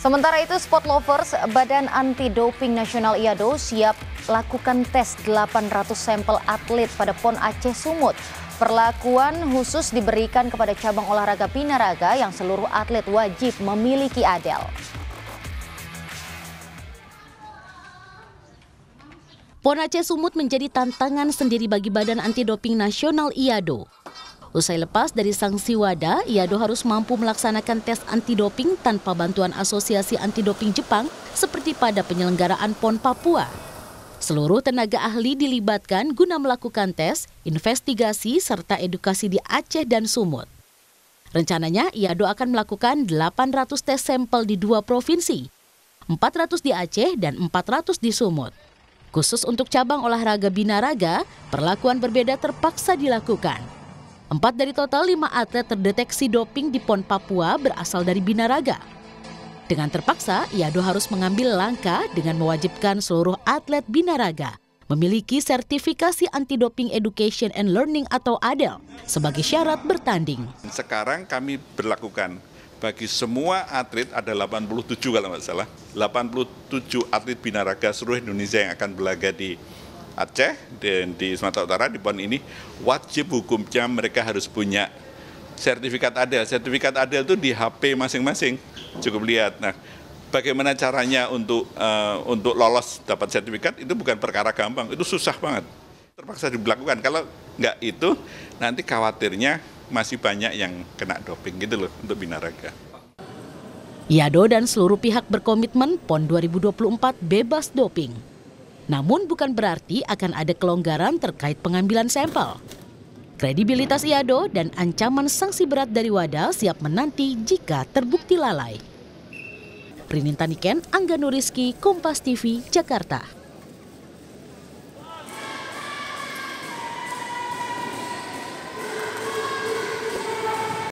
Sementara itu, sport lovers Badan Anti Doping Nasional IADO siap lakukan tes 800 sampel atlet pada PON Aceh Sumut. Perlakuan khusus diberikan kepada cabang olahraga pinaraga yang seluruh atlet wajib memiliki adel. PON Aceh Sumut menjadi tantangan sendiri bagi Badan Anti Doping Nasional IADO. Usai lepas dari sanksi WADA, Iado harus mampu melaksanakan tes anti doping tanpa bantuan Asosiasi anti doping Jepang seperti pada penyelenggaraan PON Papua. Seluruh tenaga ahli dilibatkan guna melakukan tes, investigasi, serta edukasi di Aceh dan Sumut. Rencananya, Iado akan melakukan 800 tes sampel di dua provinsi, 400 di Aceh dan 400 di Sumut. Khusus untuk cabang olahraga binaraga, perlakuan berbeda terpaksa dilakukan. Empat dari total lima atlet terdeteksi doping di PON Papua berasal dari Binaraga. Dengan terpaksa, Iado harus mengambil langkah dengan mewajibkan seluruh atlet Binaraga memiliki sertifikasi anti doping education and learning atau ADEL sebagai syarat bertanding. Sekarang kami berlakukan bagi semua atlet ada 87 kalau nggak salah, 87 atlet binaraga seluruh Indonesia yang akan berlaga di Aceh dan di Sumatera Utara di PON ini wajib hukumnya mereka harus punya sertifikat adil Sertifikat adil itu di HP masing-masing. Cukup lihat. Nah, bagaimana caranya untuk uh, untuk lolos dapat sertifikat itu bukan perkara gampang. Itu susah banget. Terpaksa dilakukan. Kalau nggak itu nanti khawatirnya masih banyak yang kena doping gitu loh untuk binaraga. Yado dan seluruh pihak berkomitmen PON 2024 bebas doping. Namun bukan berarti akan ada kelonggaran terkait pengambilan sampel. Kredibilitas IADO dan ancaman sanksi berat dari WADA siap menanti jika terbukti lalai. Prinintaniken, Angga Nuriski, Kompas TV, Jakarta.